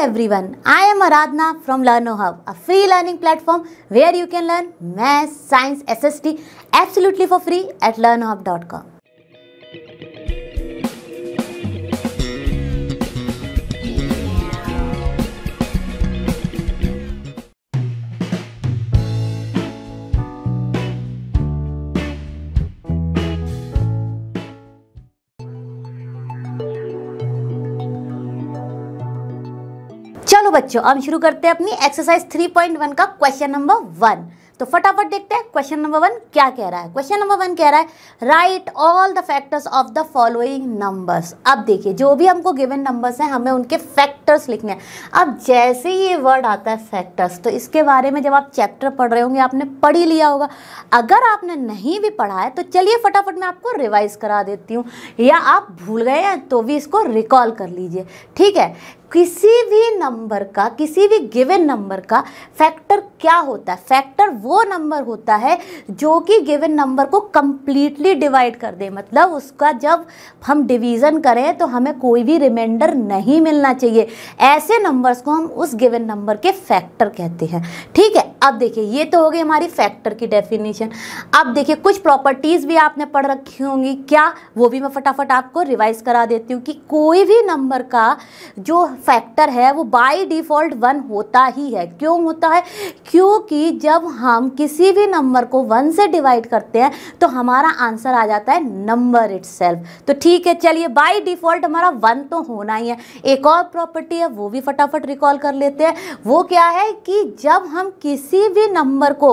everyone, I am Aradhna from LearnoHub, a free learning platform where you can learn Math, Science, SST absolutely for free at learnohub.com. चलो बच्चों अब शुरू करते हैं अपनी exercise 3.1 का क्वेश्चन नंबर वन तो फटाफट देखते हैं क्वेश्चन नंबर वन क्या कह रहा है क्वेश्चन नंबर वन कह रहा है right all the factors of the following numbers अब देखिए जो भी हमको गिवन नंबर्स हैं हमें उनके फैक्टर्स लिखने हैं अब जैसे ही ये वर्ड आता है फैक्टर्स तो इसके बारे में जब आप चैप्टर पढ़ रहे होंगे आपने पढ़ ही लिया होगा अगर आपने नहीं भी पढ़ा है तो चलिए फटाफट मैं आपको रिवाइज करा देती हूँ या आप भूल गए हैं तो भी इसको रिकॉल कर लीजिए ठीक है किसी भी नंबर का किसी भी गिवन नंबर का फैक्टर क्या होता है फैक्टर वो नंबर होता है जो कि गिवन नंबर को कम्प्लीटली डिवाइड कर दे मतलब उसका जब हम डिवीज़न करें तो हमें कोई भी रिमाइंडर नहीं मिलना चाहिए ऐसे नंबर्स को हम उस गिवन नंबर के फैक्टर कहते हैं ठीक है अब देखिए ये तो हो गई हमारी फैक्टर की डेफिनेशन अब देखिए कुछ प्रॉपर्टीज़ भी आपने पढ़ रखी होंगी क्या वो भी मैं फटाफट आपको रिवाइज़ करा देती हूँ कि कोई भी नंबर का जो फैक्टर है वो बाई डिफ़ॉल्ट वन होता ही है क्यों होता है क्योंकि जब हम किसी भी नंबर को वन से डिवाइड करते हैं तो हमारा आंसर आ जाता है नंबर इट तो ठीक है चलिए बाई डिफ़ॉल्ट हमारा वन तो होना ही है एक और प्रॉपर्टी है वो भी फटाफट रिकॉल कर लेते हैं वो क्या है कि जब हम किसी भी नंबर को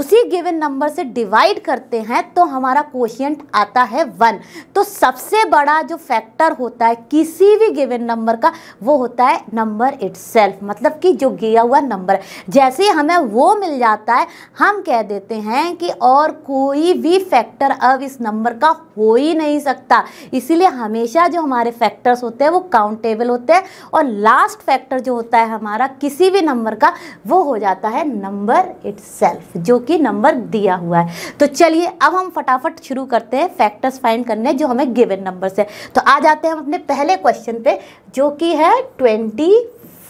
उसी गिवन नंबर से डिवाइड करते हैं तो हमारा क्वेश्चन आता है वन तो सबसे बड़ा जो फैक्टर होता है किसी भी गिवन नंबर का वो होता है नंबर इट्सेल्फ मतलब कि जो गया हुआ नंबर जैसे हमें वो मिल जाता है हम कह देते हैं कि और कोई भी फैक्टर अब इस नंबर का हो ही नहीं सकता इसीलिए हमेशा जो हमारे फैक्टर्स होते हैं वो काउंटेबल होते हैं और लास्ट फैक्टर जो होता है हमारा किसी भी नंबर का वो हो जाता है नंबर इट्सेल्फ जो कि नंबर दिया हुआ है तो चलिए अब हम फटाफट शुरू करते हैं फैक्टर्स फाइंड करने जो हमें गिवन नंबर से तो आ जाते हैं हम अपने पहले क्वेश्चन पे जो कि है ट्वेंटी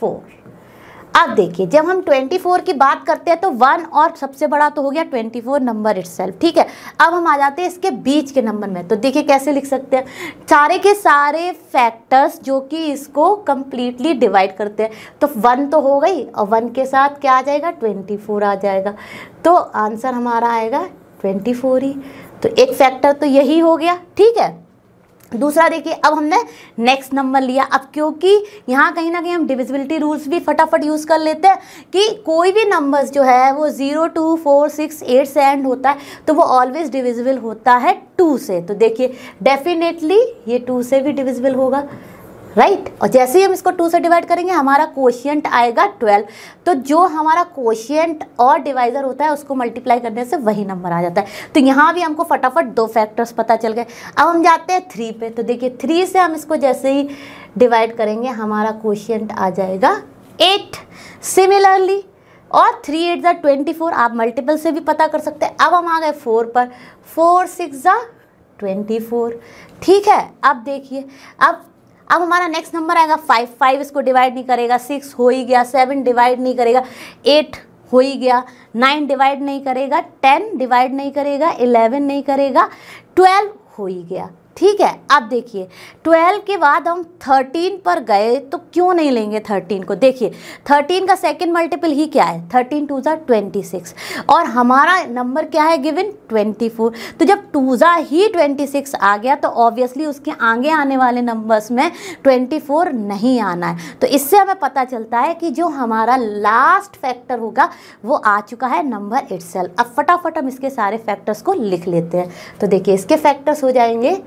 फोर अब देखिए जब हम 24 की बात करते हैं तो वन और सबसे बड़ा तो हो गया 24 नंबर इट ठीक है अब हम आ जाते हैं इसके बीच के नंबर में तो देखिए कैसे लिख सकते हैं सारे के सारे फैक्टर्स जो कि इसको कम्प्लीटली डिवाइड करते हैं तो वन तो हो गई और वन के साथ क्या आ जाएगा 24 आ जाएगा तो आंसर हमारा आएगा ट्वेंटी ही तो एक फैक्टर तो यही हो गया ठीक है दूसरा देखिए अब हमने नेक्स्ट नंबर लिया अब क्योंकि यहाँ कहीं ना कहीं हम डिविजिबिलिटी रूल्स भी फटाफट यूज़ कर लेते हैं कि कोई भी नंबर्स जो है वो zero two four six eight से एंड होता है तो वो ऑलवेज डिविजिबल होता है टू से तो देखिए डेफिनेटली ये टू से भी डिविजिबल होगा राइट right? और जैसे ही हम इसको टू से डिवाइड करेंगे हमारा कोशियंट आएगा ट्वेल्व तो जो हमारा कोशियंट और डिवाइजर होता है उसको मल्टीप्लाई करने से वही नंबर आ जाता है तो यहाँ भी हमको फटाफट दो फैक्टर्स पता चल गए अब हम जाते हैं थ्री पे तो देखिए थ्री से हम इसको जैसे ही डिवाइड करेंगे हमारा कोशियंट आ जाएगा एट सिमिलरली और थ्री एट ज़ा ट्वेंटी फोर आप मल्टीपल से भी पता कर सकते हैं अब हम आ गए फोर पर फोर सिक्स जो ट्वेंटी फोर ठीक है अब देखिए अब अब हमारा नेक्स्ट नंबर आएगा फाइव फाइव इसको डिवाइड नहीं करेगा सिक्स हो ही गया सेवन डिवाइड नहीं करेगा एट हो ही गया नाइन डिवाइड नहीं करेगा टेन डिवाइड नहीं करेगा इलेवन नहीं करेगा ट्वेल्व हो ही गया ठीक है अब देखिए 12 के बाद हम 13 पर गए तो क्यों नहीं लेंगे 13 को देखिए 13 का सेकेंड मल्टीपल ही क्या है 13 टू ज़ा ट्वेंटी और हमारा नंबर क्या है गिवन 24 तो जब टू ज़ा ही 26 आ गया तो ऑब्वियसली उसके आगे आने वाले नंबर्स में 24 नहीं आना है तो इससे हमें पता चलता है कि जो हमारा लास्ट फैक्टर होगा वो आ चुका है नंबर इट्स अब फटाफट हम इसके सारे फैक्टर्स को लिख लेते हैं तो देखिए इसके फैक्टर्स हो जाएंगे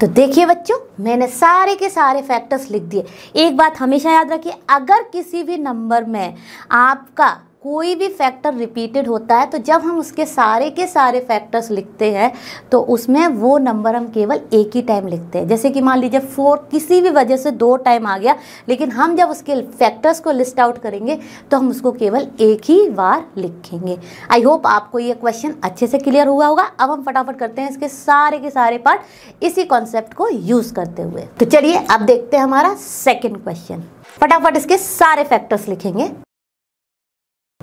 तो देखिए बच्चों मैंने सारे के सारे फैक्टर्स लिख दिए एक बात हमेशा याद रखिए अगर किसी भी नंबर में आपका कोई भी फैक्टर रिपीटेड होता है तो जब हम उसके सारे के सारे फैक्टर्स लिखते हैं तो उसमें वो नंबर हम केवल एक ही टाइम लिखते हैं जैसे कि मान लीजिए फोर किसी भी वजह से दो टाइम आ गया लेकिन हम जब उसके फैक्टर्स को लिस्ट आउट करेंगे तो हम उसको केवल एक ही बार लिखेंगे आई होप आपको ये क्वेश्चन अच्छे से क्लियर हुआ होगा अब हम फटाफट करते हैं इसके सारे के सारे पार्ट इसी कॉन्सेप्ट को यूज़ करते हुए तो चलिए अब देखते हैं हमारा सेकेंड क्वेश्चन फटाफट इसके सारे फैक्टर्स लिखेंगे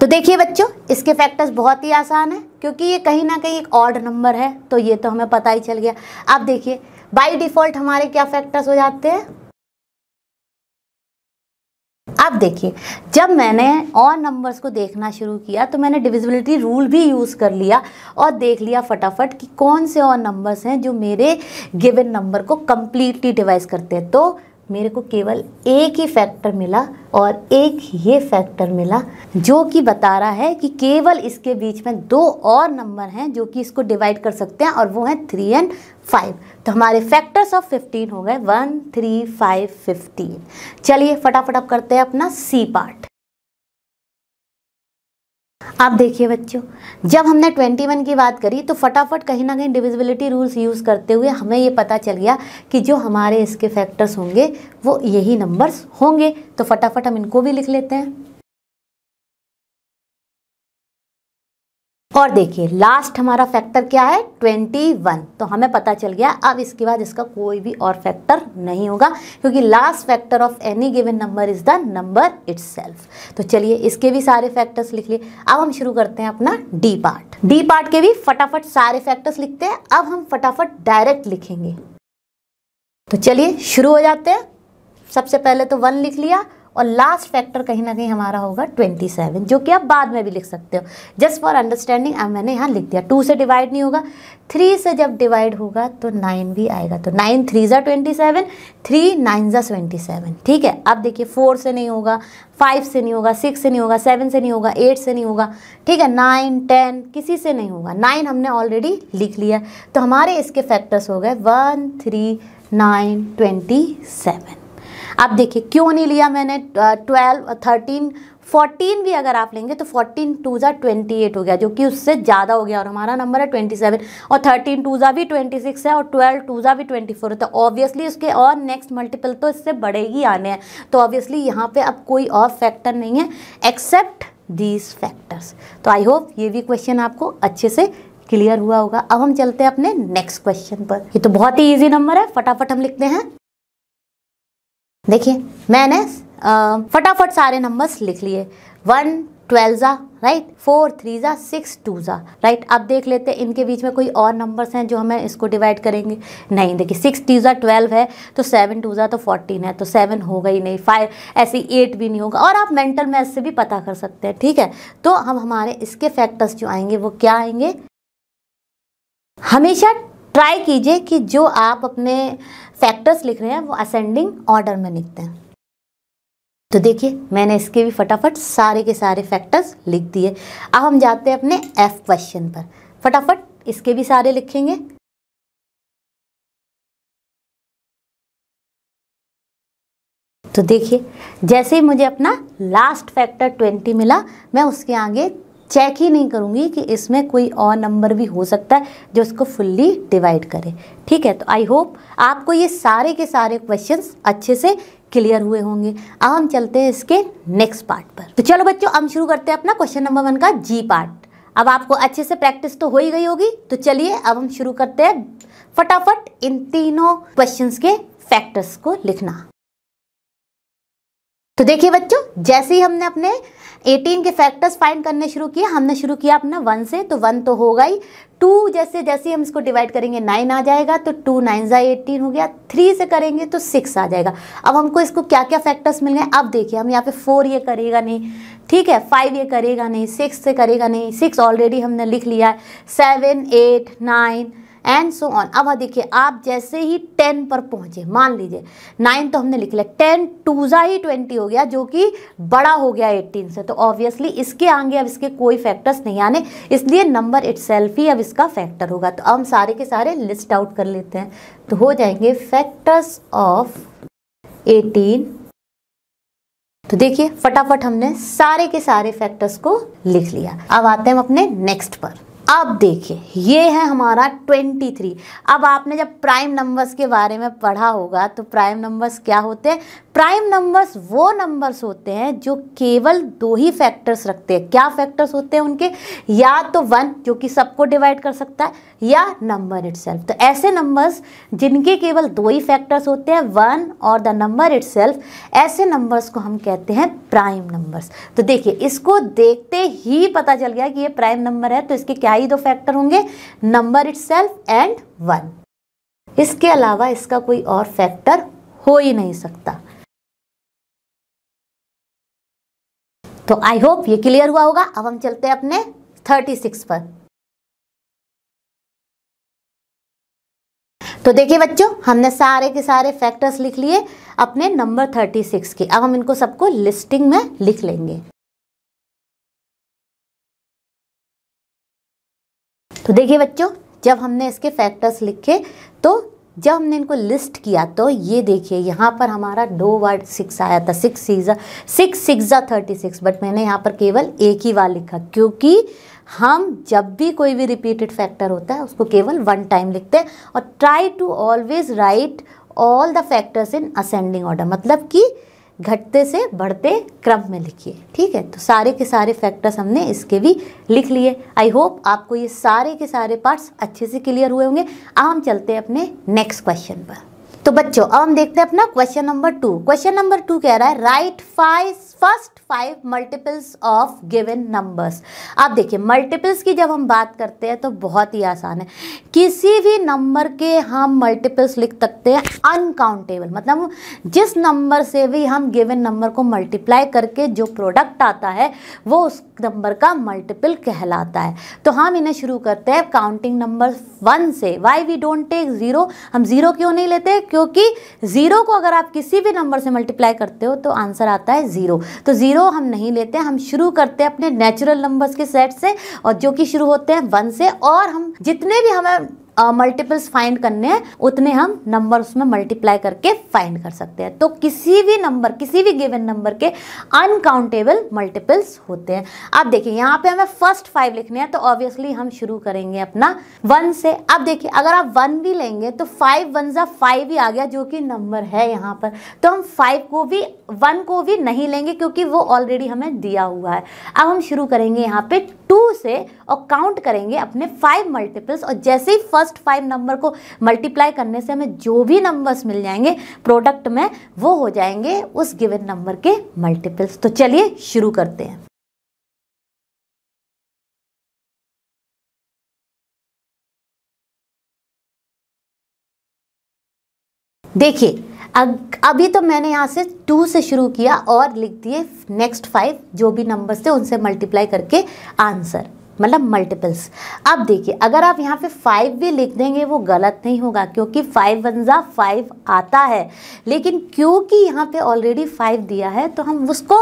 तो देखिए बच्चों इसके फैक्टर्स बहुत ही आसान है क्योंकि ये कहीं ना कहीं एक ऑड नंबर है तो ये तो हमें पता ही चल गया अब देखिए बाय डिफ़ॉल्ट हमारे क्या फैक्टर्स हो जाते हैं अब देखिए जब मैंने और नंबर्स को देखना शुरू किया तो मैंने डिविजिबिलिटी रूल भी यूज़ कर लिया और देख लिया फटाफट कि कौन से और नंबर्स हैं जो मेरे गिवन नंबर को कम्प्लीटली डिवाइस करते हैं तो मेरे को केवल एक ही फैक्टर मिला और एक ये फैक्टर मिला जो कि बता रहा है कि केवल इसके बीच में दो और नंबर हैं जो कि इसको डिवाइड कर सकते हैं और वो हैं थ्री एंड फाइव तो हमारे फैक्टर्स ऑफ फिफ्टीन हो गए वन थ्री फाइव फिफ्टीन चलिए फटाफट अब करते हैं अपना सी पार्ट आप देखिए बच्चों जब हमने 21 की बात करी तो फटाफट कहीं ना कहीं डिविजिबिलिटी रूल्स यूज़ करते हुए हमें ये पता चल गया कि जो हमारे इसके फैक्टर्स होंगे वो यही नंबर्स होंगे तो फटाफट हम इनको भी लिख लेते हैं और देखिए लास्ट हमारा फैक्टर क्या है ट्वेंटी वन तो हमें पता चल गया अब इसके बाद इसका कोई भी और फैक्टर नहीं होगा क्योंकि last factor of any given number is the number itself तो चलिए इसके भी सारे फैक्टर्स लिख लिए अब हम शुरू करते हैं अपना डी पार्ट डी पार्ट के भी फटाफट सारे फैक्टर्स लिखते हैं अब हम फटाफट डायरेक्ट लिखेंगे तो चलिए शुरू हो जाते हैं सबसे पहले तो वन लिख लिया और लास्ट फैक्टर कहीं ना कहीं हमारा होगा ट्वेंटी सेवन जो कि आप बाद में भी लिख सकते हो जस्ट फॉर अंडरस्टैंडिंग अब मैंने यहाँ लिख दिया टू से डिवाइड नहीं होगा थ्री से जब डिवाइड होगा तो नाइन भी आएगा तो नाइन थ्री ज़ा ट्वेंटी सेवन थ्री नाइन ज़ा ट्वेंटी सेवन ठीक है अब देखिए फोर से नहीं होगा फाइव से नहीं होगा सिक्स से नहीं होगा सेवन से नहीं होगा एट से नहीं होगा ठीक है नाइन टेन किसी से नहीं होगा नाइन हमने ऑलरेडी लिख लिया तो हमारे इसके फैक्टर्स हो गए one three nine twenty seven आप देखिए क्यों नहीं लिया मैंने ट्वेल्व थर्टीन फोर्टीन भी अगर आप लेंगे तो फोर्टीन टू ज़ा ट्वेंटी एट हो गया जो कि उससे ज़्यादा हो गया और हमारा नंबर है ट्वेंटी सेवन और थर्टीन टू ज़ा भी ट्वेंटी सिक्स है और ट्वेल्व टू ज़ा भी ट्वेंटी फोर होता है ऑब्वियसली तो उसके और नेक्स्ट मल्टीपल तो इससे बड़े ही आने हैं तो ऑब्वियसली यहाँ पे अब कोई और फैक्टर नहीं है एक्सेप्ट दीज फैक्टर्स तो आई होप ये भी क्वेश्चन आपको अच्छे से क्लियर हुआ होगा अब हम चलते हैं अपने नेक्स्ट क्वेश्चन पर ये तो बहुत ही ईजी नंबर है फटाफट हम लिखते हैं देखिए मैंने फटाफट सारे नंबर्स लिख लिए वन ट्वेल्व ज़ा राइट फोर थ्री ज़ा सिक्स टू ज़ा राइट अब देख लेते हैं इनके बीच में कोई और नंबर्स हैं जो हमें इसको डिवाइड करेंगे नहीं देखिए सिक्स टू ज़ा ट्वेल्व है तो सेवन टू ज़ा तो फोर्टीन है तो सेवन होगा ही नहीं फाइव ऐसे एट भी नहीं होगा और आप मेंटल मैथ से भी पता कर सकते हैं ठीक है तो हम हमारे इसके फैक्टर्स जो आएंगे वो क्या आएंगे हमेशा ट्राई कीजिए कि जो आप अपने फैक्टर्स लिख रहे हैं वो असेंडिंग ऑर्डर में लिखते हैं तो देखिए मैंने इसके भी फटाफट सारे के सारे फैक्टर्स लिख दिए अब हम जाते हैं अपने एफ क्वेश्चन पर फटाफट इसके भी सारे लिखेंगे तो देखिए जैसे ही मुझे अपना लास्ट फैक्टर ट्वेंटी मिला मैं उसके आगे चेक ही नहीं करूँगी कि इसमें कोई और नंबर भी हो सकता है जो इसको फुल्ली डिवाइड करे ठीक है तो आई होप आपको ये सारे के सारे क्वेश्चंस अच्छे से क्लियर हुए होंगे अब हम चलते हैं इसके नेक्स्ट पार्ट पर तो चलो बच्चों हम शुरू करते हैं अपना क्वेश्चन नंबर वन का जी पार्ट अब आपको अच्छे से प्रैक्टिस तो हो ही गई होगी तो चलिए अब हम शुरू करते हैं फटाफट इन तीनों क्वेश्चंस के फैक्टर्स को लिखना तो देखिए बच्चों जैसे ही हमने अपने 18 के फैक्टर्स फाइंड करने शुरू किए हमने शुरू किया अपना वन से तो वन तो होगा ही टू जैसे जैसे हम इसको डिवाइड करेंगे नाइन आ जाएगा तो टू नाइन ज़ा एटीन हो गया थ्री से करेंगे तो सिक्स आ जाएगा अब हमको इसको क्या क्या फैक्टर्स मिल गए अब देखिए हम यहाँ पे फोर ये करेगा नहीं ठीक है फाइव ये करेगा नहीं सिक्स से करेगा नहीं सिक्स ऑलरेडी हमने लिख लिया है seven eight nine and so on अब हाँ, देखिए आप जैसे ही टेन पर पहुंचे मान लीजिए नाइन तो हमने लिख लिया टेन टूजा ही ट्वेंटी हो गया जो कि बड़ा हो गया एट्टीन से तो ऑब्वियसली इसके आगे अब इसके कोई फैक्टर्स नहीं आने इसलिए नंबर इट ही अब इसका फैक्टर होगा तो हम सारे के सारे लिस्ट आउट कर लेते हैं तो हो जाएंगे फैक्टर्स ऑफ एटीन तो देखिए फटाफट हमने सारे के सारे फैक्टर्स को लिख लिया अब आते हैं हम अपने नेक्स्ट पर अब देखिए ये है हमारा 23 अब आपने जब प्राइम नंबर्स के बारे में पढ़ा होगा तो प्राइम नंबर्स क्या होते हैं प्राइम नंबर्स वो नंबर्स होते हैं जो केवल दो ही फैक्टर्स रखते हैं क्या फैक्टर्स होते हैं उनके या तो वन जो कि सबको डिवाइड कर सकता है या नंबर इट तो ऐसे नंबर्स जिनके केवल दो ही फैक्टर्स होते हैं वन और द नंबर इट ऐसे नंबर्स को हम कहते हैं प्राइम नंबर्स तो देखिए इसको देखते ही पता चल गया कि ये प्राइम नंबर है तो इसके क्या ही दो फैक्टर होंगे नंबर इट एंड वन इसके अलावा इसका कोई और फैक्टर हो ही नहीं सकता तो आई होप ये क्लियर हुआ होगा अब हम चलते हैं अपने 36 पर तो देखिए बच्चों हमने सारे के सारे फैक्टर्स लिख लिए अपने नंबर 36 के अब हम इनको सबको लिस्टिंग में लिख लेंगे तो देखिए बच्चों जब हमने इसके फैक्टर्स लिखे तो जब हमने इनको लिस्ट किया तो ये देखिए यहाँ पर हमारा दो वर्ड सिक्स आया था सिक्स सीज़ा सिक्स सिक्सा थर्टी सिक्स बट मैंने यहाँ पर केवल एक ही बार लिखा क्योंकि हम जब भी कोई भी रिपीटेड फैक्टर होता है उसको केवल वन टाइम लिखते हैं और try to always write all the factors in ascending order मतलब कि घटते से बढ़ते क्रम में लिखिए ठीक है तो सारे के सारे फैक्टर्स हमने इसके भी लिख लिए आई होप आपको ये सारे के सारे पार्ट्स अच्छे से क्लियर हुए होंगे अब हम चलते हैं अपने नेक्स्ट क्वेश्चन पर तो बच्चों अब हम देखते हैं अपना question number two question number two कह रहा है right five first five multiples of given numbers आप देखिए मल्टीपल्स की जब हम बात करते हैं तो बहुत ही आसान है किसी भी नंबर के हम मल्टीपल्स लिख सकते हैं अनकाउंटेबल मतलब जिस नंबर से भी हम गिवन नंबर को मल्टीप्लाई करके जो प्रोडक्ट आता है वो उस नंबर का मल्टीपल कहलाता है तो हम इन्हें शुरू करते हैं काउंटिंग नंबर वन से why we don't take zero हम ज़ीरो क्यों नहीं लेते क्योंकि ज़ीरो को अगर आप किसी भी नंबर से मल्टीप्लाई करते हो तो आंसर आता है ज़ीरो तो ज़ीरो हम नहीं लेते हम शुरू करते हैं अपने नेचुरल नंबर्स के सेट से और जो कि शुरू होते हैं वन से और हम जितने भी हमें मल्टीपल्स फाइंड करने हैं उतने हम नंबर उसमें मल्टीप्लाई करके फाइंड कर सकते हैं तो किसी भी नंबर किसी भी गिवन नंबर के अनकाउंटेबल मल्टीपल्स होते हैं अब देखिए यहाँ पे हमें फर्स्ट फाइव लिखने हैं तो ऑब्वियसली हम शुरू करेंगे अपना वन से अब देखिए अगर आप वन भी लेंगे तो फाइव वन ज़ा फाइव ही आ गया जो कि नंबर है यहाँ पर तो हम फाइव को भी वन को भी नहीं लेंगे क्योंकि वो ऑलरेडी हमें दिया हुआ है अब हम शुरू करेंगे यहाँ पे टू से और काउंट करेंगे अपने फाइव मल्टीपल्स और जैसे ही फर्स्ट फर्स्ट फाइव नंबर को मल्टीप्लाई करने से हमें जो भी नंबर्स मिल जाएंगे प्रोडक्ट में वो हो जाएंगे उस गिवन नंबर के मल्टीपल्स तो चलिए शुरू करते हैं देखिए अभी तो मैंने यहाँ से टू से शुरू किया और लिख दिए नेक्स्ट फाइव जो भी नंबर्स थे उनसे मल्टीप्लाई करके आंसर मतलब मल्टीपल्स अब देखिए अगर आप यहाँ पे फाइव भी लिख देंगे वो गलत नहीं होगा क्योंकि फाइव वनज़ा फाइव आता है लेकिन क्योंकि यहाँ पे ऑलरेडी फाइव दिया है तो हम उसको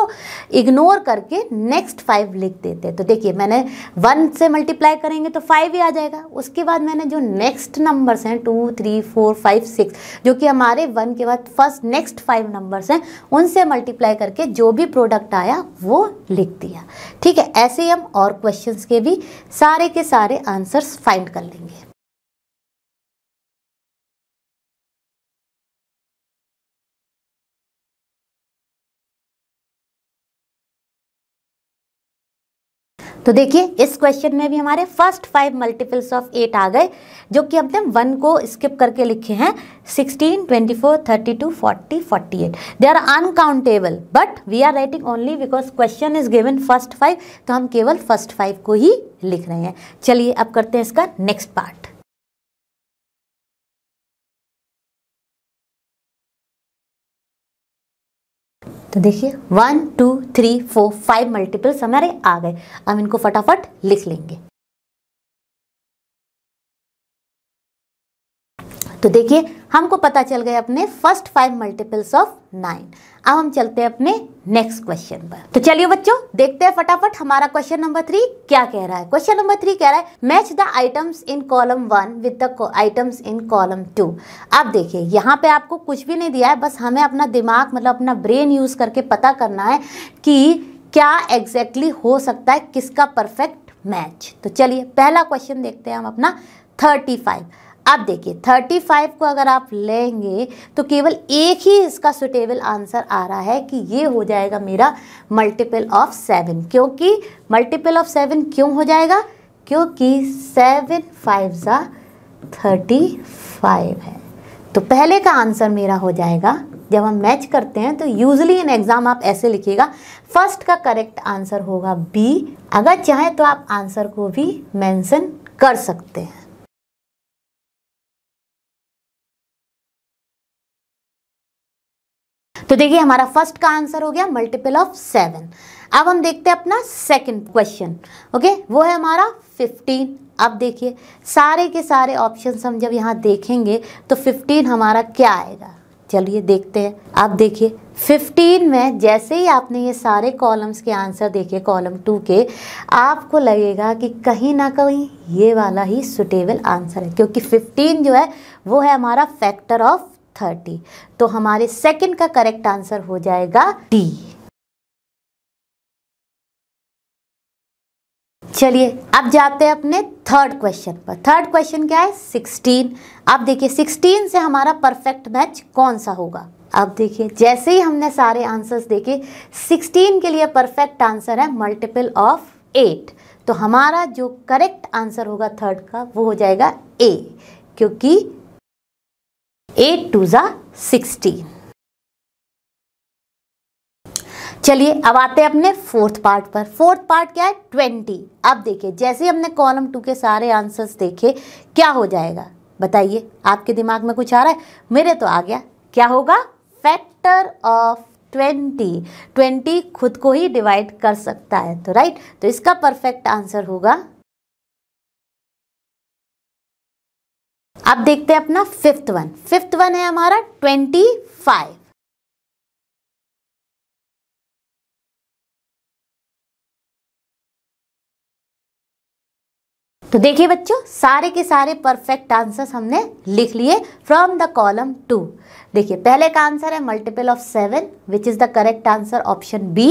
इग्नोर करके नेक्स्ट फाइव लिख देते हैं तो देखिए मैंने वन से मल्टीप्लाई करेंगे तो फाइव ही आ जाएगा उसके बाद मैंने जो नेक्स्ट नंबर्स हैं two three four five six जो कि हमारे वन के बाद फर्स्ट नेक्स्ट फाइव नंबर्स हैं उनसे मल्टीप्लाई करके जो भी प्रोडक्ट आया वो लिख दिया ठीक है ऐसे ही हम और क्वेश्चन के भी सारे के सारे आंसर्स फाइंड कर लेंगे तो देखिए इस क्वेश्चन में भी हमारे first five multiples of eight आ गए जो कि हमने वन को स्किप करके लिखे हैं sixteen twenty four thirty two forty forty eight they are uncountable but we are writing only because question is given first five तो हम केवल फर्स्ट फाइव को ही लिख रहे हैं चलिए अब करते हैं इसका नेक्स्ट पार्ट तो देखिए one two three four five multiples हमारे आ गए हम इनको फटाफट लिख लेंगे तो देखिए हमको पता चल गए अपने first five multiples of nine अब हम चलते हैं अपने नेक्स्ट क्वेश्चन पर तो चलिए बच्चों देखते हैं फटाफट हमारा क्वेश्चन नंबर थ्री क्या कह रहा है क्वेश्चन नंबर थ्री कह रहा है match the items in column one with the items in column two अब देखिए यहाँ पे आपको कुछ भी नहीं दिया है बस हमें अपना दिमाग मतलब अपना ब्रेन यूज करके पता करना है कि क्या एग्जैक्टली exactly हो सकता है किसका परफेक्ट मैच तो चलिए पहला क्वेश्चन देखते हैं हम अपना थर्टी फाइव अब देखिए 35 को अगर आप लेंगे तो केवल एक ही इसका सुटेबल आंसर आ रहा है कि ये हो जाएगा मेरा मल्टीपल ऑफ सेवन क्योंकि मल्टीपल ऑफ सेवन क्यों हो जाएगा क्योंकि सेवन फाइव ज़ा थर्टी फाइव है तो पहले का आंसर मेरा हो जाएगा जब हम मैच करते हैं तो यूजली इन एग्ज़ाम आप ऐसे लिखिएगा फर्स्ट का करेक्ट आंसर होगा बी अगर चाहें तो आप आंसर को भी मेंशन कर सकते हैं तो देखिए हमारा फर्स्ट का आंसर हो गया मल्टीपल ऑफ सेवन अब हम देखते हैं अपना सेकंड क्वेश्चन ओके वो है हमारा फिफ्टीन अब देखिए सारे के सारे ऑप्शन हम जब यहाँ देखेंगे तो फिफ्टीन हमारा क्या आएगा चलिए देखते हैं आप देखिए 15 में जैसे ही आपने ये सारे कॉलम्स के आंसर देखे कॉलम टू के आपको लगेगा कि कहीं ना कहीं ये वाला ही सुटेबल आंसर है क्योंकि 15 जो है वो है हमारा फैक्टर ऑफ थर्टी तो हमारे सेकंड का करेक्ट आंसर हो जाएगा डी चलिए अब जाते हैं अपने थर्ड क्वेश्चन पर थर्ड क्वेश्चन क्या है सिक्सटीन अब देखिए सिक्सटीन से हमारा परफेक्ट मैच कौन सा होगा अब देखिए जैसे ही हमने सारे आंसर्स देखे सिक्सटीन के लिए परफेक्ट आंसर है मल्टीपल ऑफ एट तो हमारा जो करेक्ट आंसर होगा थर्ड का वो हो जाएगा ए क्योंकि एट टू ज़ा सिक्सटीन चलिए अब आते हैं अपने फोर्थ पार्ट पर फोर्थ पार्ट क्या है ट्वेंटी अब देखिए जैसे हमने कॉलम टू के सारे आंसर्स देखे क्या हो जाएगा बताइए आपके दिमाग में कुछ आ रहा है मेरे तो आ गया क्या होगा फैक्टर ऑफ ट्वेंटी ट्वेंटी खुद को ही डिवाइड कर सकता है तो राइट तो इसका परफेक्ट आंसर होगा अब देखते हैं अपना फिफ्थ वन फिफ्थ वन है हमारा ट्वेंटी फाइव तो देखिए बच्चों सारे के सारे परफेक्ट आंसर्स हमने लिख लिए फ्रॉम द कॉलम टू देखिए पहले का आंसर है multiple of seven which is the correct answer option B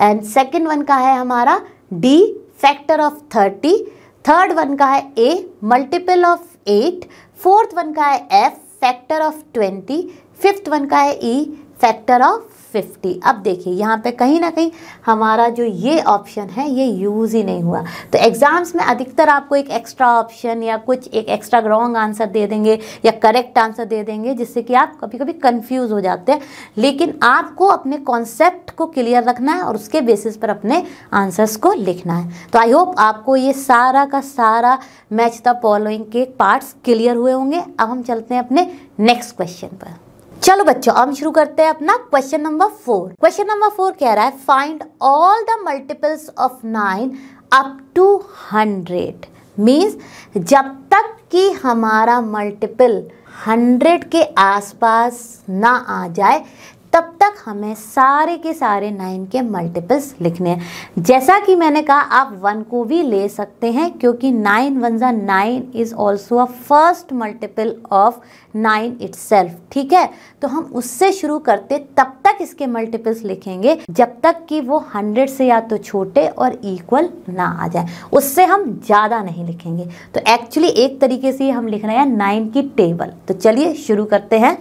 and second one का है हमारा D factor of thirty third one का है A multiple of eight fourth one का है F factor of twenty fifth one का है ई factor of fifty अब देखिए यहाँ पे कहीं ना कहीं हमारा जो ये ऑप्शन है ये यूज़ ही नहीं हुआ तो एग्ज़ाम्स में अधिकतर आपको एक एक्स्ट्रा ऑप्शन या कुछ एक एक्स्ट्रा रॉन्ग आंसर दे देंगे या करेक्ट आंसर दे देंगे जिससे कि आप कभी कभी कन्फ्यूज़ हो जाते हैं लेकिन आपको अपने कॉन्सेप्ट को क्लियर रखना है और उसके बेसिस पर अपने आंसर्स को लिखना है तो आई होप आपको ये सारा का सारा मैच द फॉलोइंग के पार्ट्स क्लियर हुए होंगे अब हम चलते हैं अपने नेक्स्ट क्वेश्चन पर चलो बच्चों अब शुरू करते हैं अपना question number four question number four कह रहा है find all the multiples of nine up to hundred means जब तक कि हमारा मल्टीपल हंड्रेड के आसपास ना आ जाए तब तक हमें सारे के सारे नाइन के मल्टीपल्स लिखने हैं जैसा कि मैंने कहा आप वन को भी ले सकते हैं क्योंकि नाइन वन ज़ा nine is also a first multiple of nine it ठीक है तो हम उससे शुरू करते तब तक इसके मल्टीपल्स लिखेंगे जब तक कि वो हंड्रेड से या तो छोटे और इक्वल ना आ जाए उससे हम ज़्यादा नहीं लिखेंगे तो एक्चुअली एक तरीके से हम लिख रहे हैं नाइन की टेबल तो चलिए शुरू करते हैं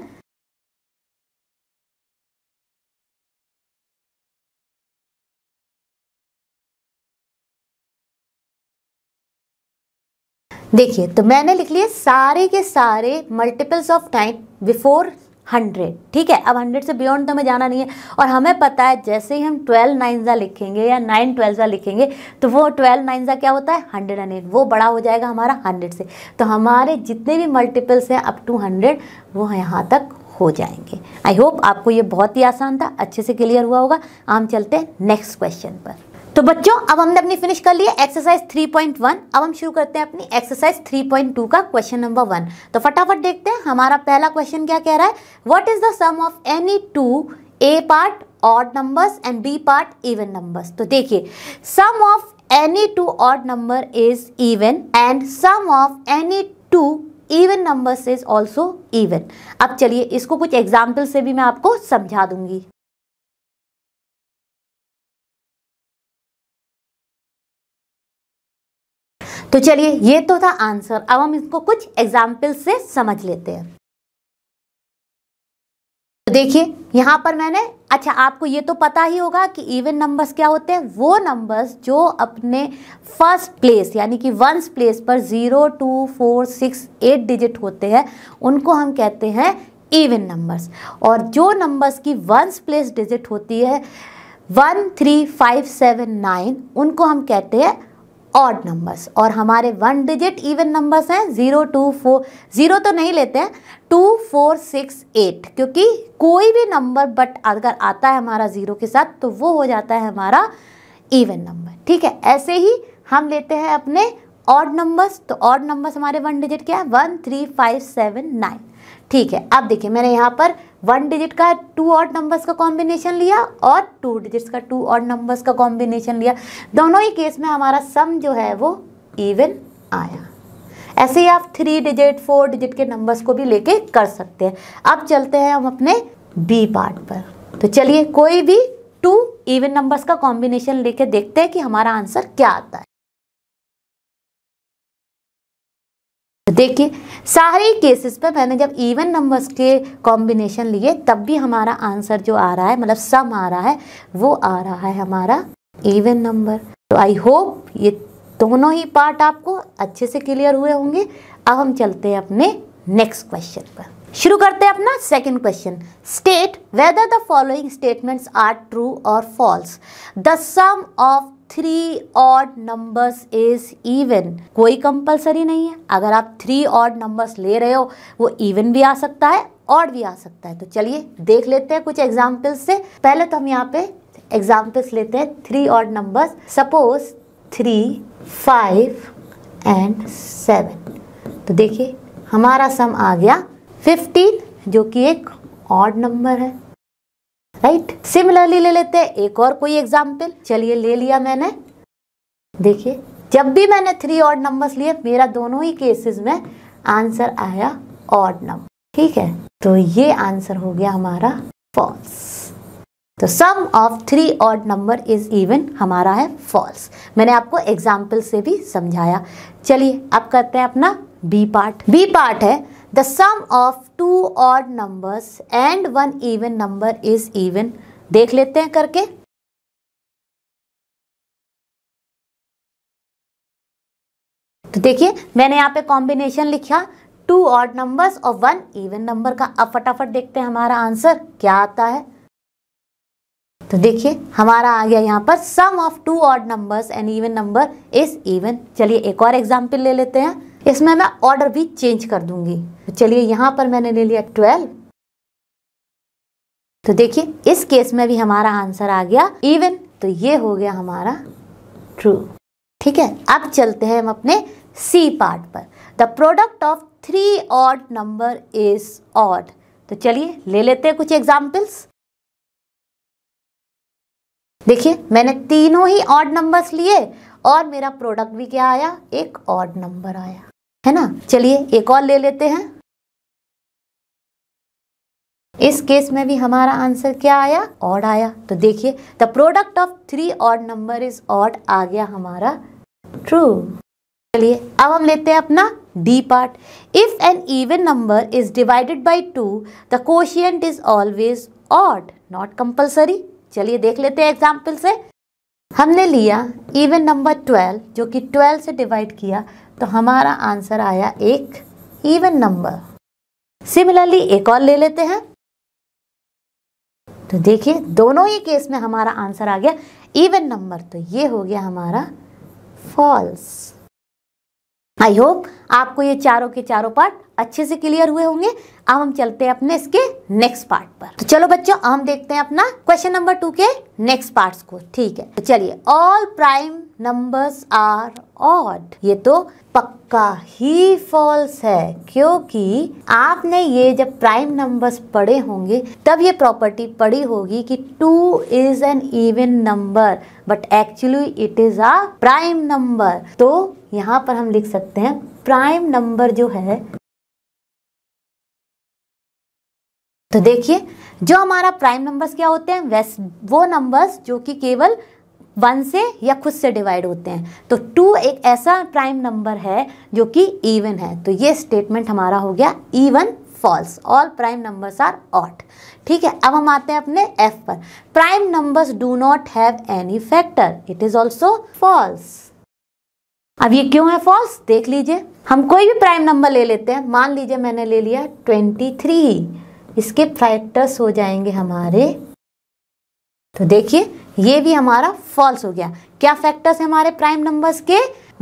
देखिए तो मैंने लिख लिए सारे के सारे multiples of time before hundred ठीक है अब हंड्रेड से बियॉन्ड तो हमें जाना नहीं है और हमें पता है जैसे ही हम ट्वेल्व नाइन्जा लिखेंगे या नाइन ट्वेल्व लिखेंगे तो वो ट्वेल्व नाइन्जा क्या होता है हंड्रेड एंड एट वो बड़ा हो जाएगा हमारा हंड्रेड से तो हमारे जितने भी मल्टीपल्स हैं अप टू हंड्रेड वो यहाँ तक हो जाएंगे आई होप आपको ये बहुत ही आसान था अच्छे से क्लियर हुआ होगा हम चलते हैं नेक्स्ट क्वेश्चन पर तो बच्चों अब हमने अपनी फिनिश कर लिया एक्सरसाइज 3.1 अब हम शुरू करते हैं अपनी एक्सरसाइज 3.2 का क्वेश्चन नंबर वन तो फटाफट देखते हैं हमारा पहला क्वेश्चन क्या कह रहा है what is the sum of any two A part odd numbers and B part even numbers तो देखिए sum of any two odd number is even and sum of any two even numbers is also even अब चलिए इसको कुछ example से भी मैं आपको समझा दूंगी तो चलिए ये तो था आंसर अब हम इसको कुछ एग्जाम्पल से समझ लेते हैं तो देखिए यहाँ पर मैंने अच्छा आपको ये तो पता ही होगा कि इवन नंबर्स क्या होते हैं वो नंबर्स जो अपने फर्स्ट प्लेस यानी कि वंस प्लेस पर zero two four six eight digit होते हैं उनको हम कहते हैं इवन नंबर्स और जो नंबर्स की वंस प्लेस डिजिट होती है one three five seven nine उनको हम कहते हैं ऑड नंबर्स और हमारे वन डिजिट इवन नंबर्स हैं ज़ीरो टू फोर ज़ीरो तो नहीं लेते हैं टू फोर सिक्स एट क्योंकि कोई भी नंबर बट अगर आता है हमारा ज़ीरो के साथ तो वो हो जाता है हमारा इवन नंबर ठीक है ऐसे ही हम लेते हैं अपने ऑड नंबर्स तो ऑड नंबर्स हमारे वन डिजिट क्या है one three five seven nine ठीक है अब देखिए मैंने यहाँ पर वन डिजिट का टू ऑड नंबर्स का कॉम्बिनेशन लिया और टू डिजिट्स का टू ऑड नंबर्स का कॉम्बिनेशन लिया दोनों ही केस में हमारा सम जो है वो इवन आया ऐसे ही आप थ्री डिजिट फोर डिजिट के नंबर्स को भी लेके कर सकते हैं अब चलते हैं हम अपने बी पार्ट पर तो चलिए कोई भी टू इवन नंबर्स का कॉम्बिनेशन लेके देखते हैं कि हमारा आंसर क्या आता है देखिए सारे केसेस पर मैंने जब इवन नंबर्स के कॉम्बिनेशन लिए तब भी हमारा आंसर जो आ रहा है मतलब सम आ रहा है वो आ रहा है हमारा इवन नंबर तो आई होप ये दोनों ही पार्ट आपको अच्छे से क्लियर हुए होंगे अब हम चलते हैं अपने नेक्स्ट क्वेश्चन पर शुरू करते हैं अपना second question state whether the following statements are true और false the sum of three odd numbers is even कोई कंपलसरी नहीं है अगर आप थ्री ऑड नंबर्स ले रहे हो वो इवन भी आ सकता है ऑड भी आ सकता है तो चलिए देख लेते हैं कुछ एग्जाम्पल्स से पहले तो हम यहाँ पे एग्जाम्पल्स लेते हैं three odd numbers suppose three five and seven तो देखिए हमारा सम आ गया फिफ्टीन जो कि एक ऑड नंबर है राइट सिमिलरली ले लेते हैं एक और कोई एग्जाम्पल चलिए ले लिया मैंने देखिए जब भी मैंने थ्री ऑड नंबर्स लिए मेरा दोनों ही केसेस में आंसर आया ऑड नंबर ठीक है तो ये आंसर हो गया हमारा फॉल्स तो sum of three odd number is even हमारा है फॉल्स मैंने आपको एग्जाम्पल से भी समझाया चलिए अब करते हैं अपना बी पार्ट बी पार्ट है the sum of two odd numbers and one even number is even देख लेते हैं करके तो देखिए मैंने यहाँ पे कॉम्बिनेशन लिखा टू ऑड नंबर्स और वन इवन नंबर का अब फटाफट देखते हैं हमारा आंसर क्या आता है तो देखिए हमारा आ गया यहाँ पर sum of two odd numbers and even number is even चलिए एक और एग्जाम्पल ले लेते हैं इसमें मैं ऑर्डर भी चेंज कर दूंगी तो चलिए यहाँ पर मैंने ले लिया ट्वेल्व तो देखिए इस केस में भी हमारा आंसर आ गया इवन तो ये हो गया हमारा ट्रू ठीक है अब चलते हैं हम अपने सी पार्ट पर the product of three odd number is odd तो चलिए ले लेते हैं कुछ एग्जाम्पल्स देखिए मैंने तीनों ही ऑड नंबर्स लिए और मेरा प्रोडक्ट भी क्या आया एक ऑड नंबर आया है ना चलिए एक और ले लेते हैं इस केस में भी हमारा आंसर क्या आया ऑड आया तो देखिए the product of three odd number is odd आ गया हमारा ट्रू चलिए अब हम लेते हैं अपना D part if an even number is divided by two the quotient is always odd not compulsory चलिए देख लेते हैं एग्जाम्पल से हमने लिया इवन नंबर ट्वेल्व जो कि ट्वेल्व से डिवाइड किया तो हमारा आंसर आया एक इवन नंबर सिमिलरली एक और ले लेते हैं तो देखिए दोनों ही केस में हमारा आंसर आ गया इवन नंबर तो ये हो गया हमारा फॉल्स आई होप आपको ये चारों के चारों पार्ट अच्छे से क्लियर हुए होंगे अब हम चलते हैं अपने इसके नेक्स्ट पार्ट पर तो चलो बच्चों हम देखते हैं अपना क्वेश्चन नंबर टू के नेक्स्ट पार्ट्स को ठीक है तो चलिए all prime numbers are odd ये तो पक्का ही फॉल्स है क्योंकि आपने ये जब प्राइम नंबर्स पढ़े होंगे तब ये प्रॉपर्टी पढ़ी होगी कि two is an even number but actually it is a prime number तो यहाँ पर हम लिख सकते हैं प्राइम नंबर जो है तो देखिए जो हमारा प्राइम नंबर्स क्या होते हैं वैस वो नंबर्स जो कि केवल वन से या खुद से डिवाइड होते हैं तो टू एक ऐसा प्राइम नंबर है जो कि इवन है तो ये स्टेटमेंट हमारा हो गया even false all prime numbers are odd ठीक है अब हम आते हैं अपने एफ पर prime numbers do not have any factor it is also false अब ये क्यों है फॉल्स देख लीजिए हम कोई भी प्राइम नंबर ले लेते हैं मान लीजिए मैंने ले लिया ट्वेंटी थ्री इसके फैक्टर्स हो जाएंगे हमारे तो देखिए ये भी हमारा फॉल्स हो गया क्या फैक्टर्स है हमारे प्राइम नंबर्स के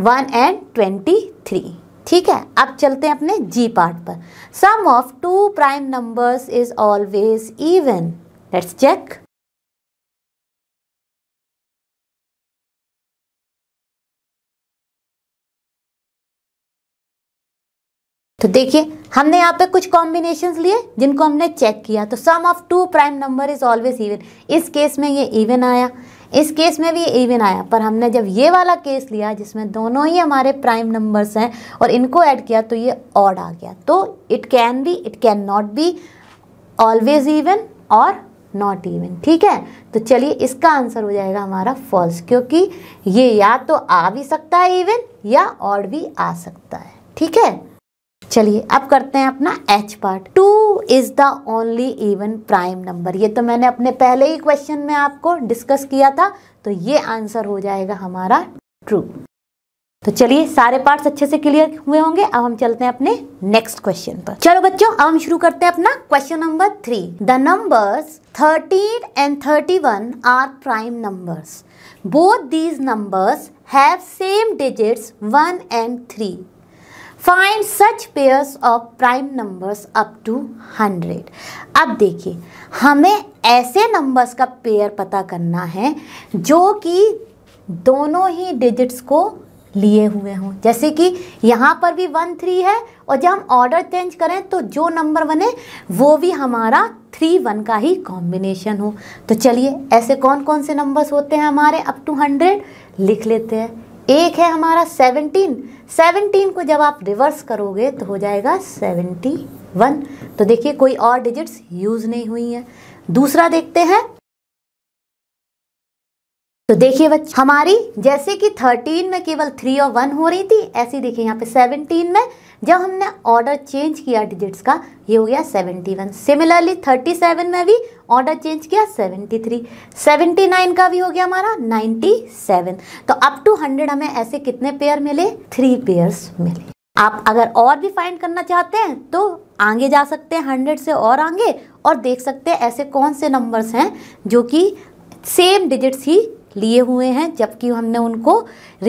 वन एंड ट्वेंटी थ्री ठीक है अब चलते हैं अपने जी पार्ट पर sum of two prime numbers is always even let's check तो देखिए हमने यहाँ पे कुछ कॉम्बिनेशन लिए जिनको हमने चेक किया तो sum of two prime number is always even इस केस में ये इवन आया इस केस में भी ये इवन आया पर हमने जब ये वाला केस लिया जिसमें दोनों ही हमारे प्राइम नंबर्स हैं और इनको ऐड किया तो ये ऑड आ गया तो it can be it can not be always even और नॉट इवन ठीक है तो चलिए इसका आंसर हो जाएगा हमारा फॉल्स क्योंकि ये या तो आ भी सकता है इवन या ऑड भी आ सकता है ठीक है चलिए अब करते हैं अपना H part two is the only even prime number ये तो मैंने अपने पहले ही क्वेश्चन में आपको डिस्कस किया था तो ये आंसर हो जाएगा हमारा ट्रू तो चलिए सारे पार्ट्स अच्छे से क्लियर हुए होंगे अब हम चलते हैं अपने नेक्स्ट क्वेश्चन पर चलो बच्चों अब हम शुरू करते हैं अपना question number three the numbers thirteen and thirty one are prime numbers both these numbers have same digits one and three find such pairs of prime numbers up to hundred अब देखिए हमें ऐसे नंबर्स का pair पता करना है जो कि दोनों ही डिजिट्स को लिए हुए हों जैसे कि यहाँ पर भी वन थ्री है और जब हम ऑर्डर चेंज करें तो जो नंबर बने वो भी हमारा थ्री वन का ही कॉम्बिनेशन हो तो चलिए ऐसे कौन कौन से नंबर्स होते हैं हमारे अप टू हंड्रेड लिख लेते हैं एक है हमारा सेवनटीन सेवनटीन को जब आप रिवर्स करोगे तो हो जाएगा सेवनटी वन तो देखिए कोई और डिजिट्स यूज़ नहीं हुई है दूसरा देखते हैं तो देखिए बच्चे हमारी जैसे कि थर्टीन में केवल थ्री और वन हो रही थी ऐसी देखिए यहाँ पे सेवनटीन में जब हमने ऑर्डर चेंज किया डिजिट्स का ये हो गया 71 सिमिलरली 37 में भी ऑर्डर चेंज किया 73 79 का भी हो गया हमारा 97 तो अप टू 100 हमें ऐसे कितने पेयर मिले थ्री पेयर्स मिले आप अगर और भी फाइंड करना चाहते हैं तो आगे जा सकते हैं हंड्रेड से और आगे और देख सकते हैं ऐसे कौन से नंबर्स हैं जो कि सेम डिजिट्स ही लिए हुए हैं जबकि हमने उनको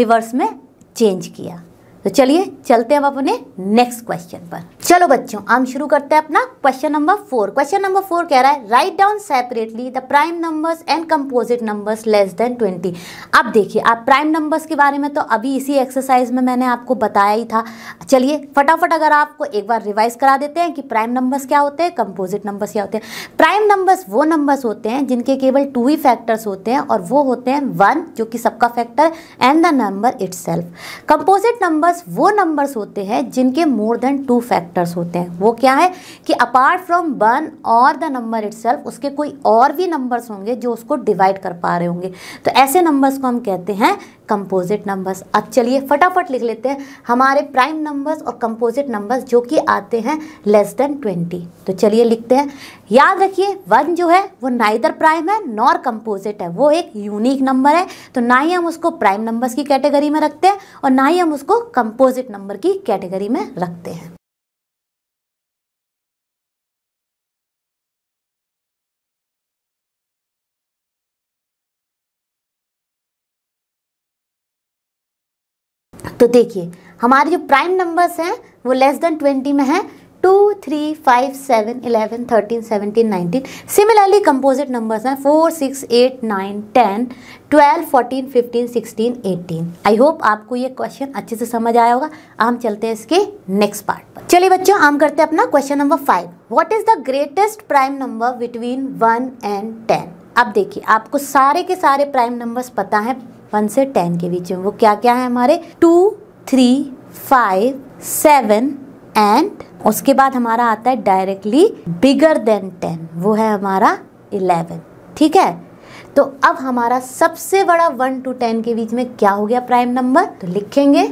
रिवर्स में चेंज किया तो चलिए चलते हैं अब अपने नेक्स्ट क्वेश्चन पर चलो बच्चों हम शुरू करते हैं अपना question number four question number four कह रहा है write down separately the prime numbers and composite numbers less than twenty अब देखिए आप प्राइम नंबर्स के बारे में तो अभी इसी एक्सरसाइज में मैंने आपको बताया ही था चलिए फटाफट अगर आपको एक बार रिवाइज करा देते हैं कि प्राइम नंबर्स क्या होते हैं कंपोजिट नंबर्स क्या होते हैं प्राइम नंबर्स वो नंबर्स होते हैं जिनके केवल टू ही फैक्टर्स होते हैं और वो होते हैं वन जो कि सबका factor and the number it's composite numbers numbers वो नंबर्स होते हैं जिनके मोर देन टू फैक्टर्स होते हैं वो क्या है कि अपार्ट फ्रॉम वन और द नंबर इट उसके कोई और भी नंबर्स होंगे जो उसको डिवाइड कर पा रहे होंगे तो ऐसे नंबर्स को हम कहते हैं कंपोजिट नंबर्स अब चलिए फटाफट लिख लेते हैं हमारे प्राइम नंबर्स और कंपोजिट नंबर्स जो कि आते हैं लेस देन ट्वेंटी तो चलिए लिखते हैं याद रखिए वन जो है वो ना इधर प्राइम है नॉर कंपोजिट है वो एक यूनिक नंबर है तो ना ही हम उसको प्राइम नंबर्स की कैटेगरी में रखते हैं और ना ही हम उसको कंपोजिट नंबर की कैटेगरी में रखते हैं तो देखिए हमारे जो प्राइम नंबर्स हैं वो लेस देन ट्वेंटी में हैं two three five seven eleven thirteen seventeen nineteen similarly composite numbers हैं four six eight nine ten twelve fourteen fifteen sixteen eighteen I hope आपको ये क्वेश्चन अच्छे से समझ आया होगा हम चलते हैं इसके नेक्स्ट पार्ट पर चलिए बच्चों हम करते हैं अपना question number five what is the greatest prime number between one and ten अब देखिए आपको सारे के सारे प्राइम नंबर्स पता हैं वन से टेन के बीच में वो क्या क्या है हमारे two three five seven and उसके बाद हमारा आता है डायरेक्टली बिगर देन टेन वो है हमारा इलेवन ठीक है तो अब हमारा सबसे बड़ा वन टू टेन के बीच में क्या हो गया प्राइम नंबर तो लिखेंगे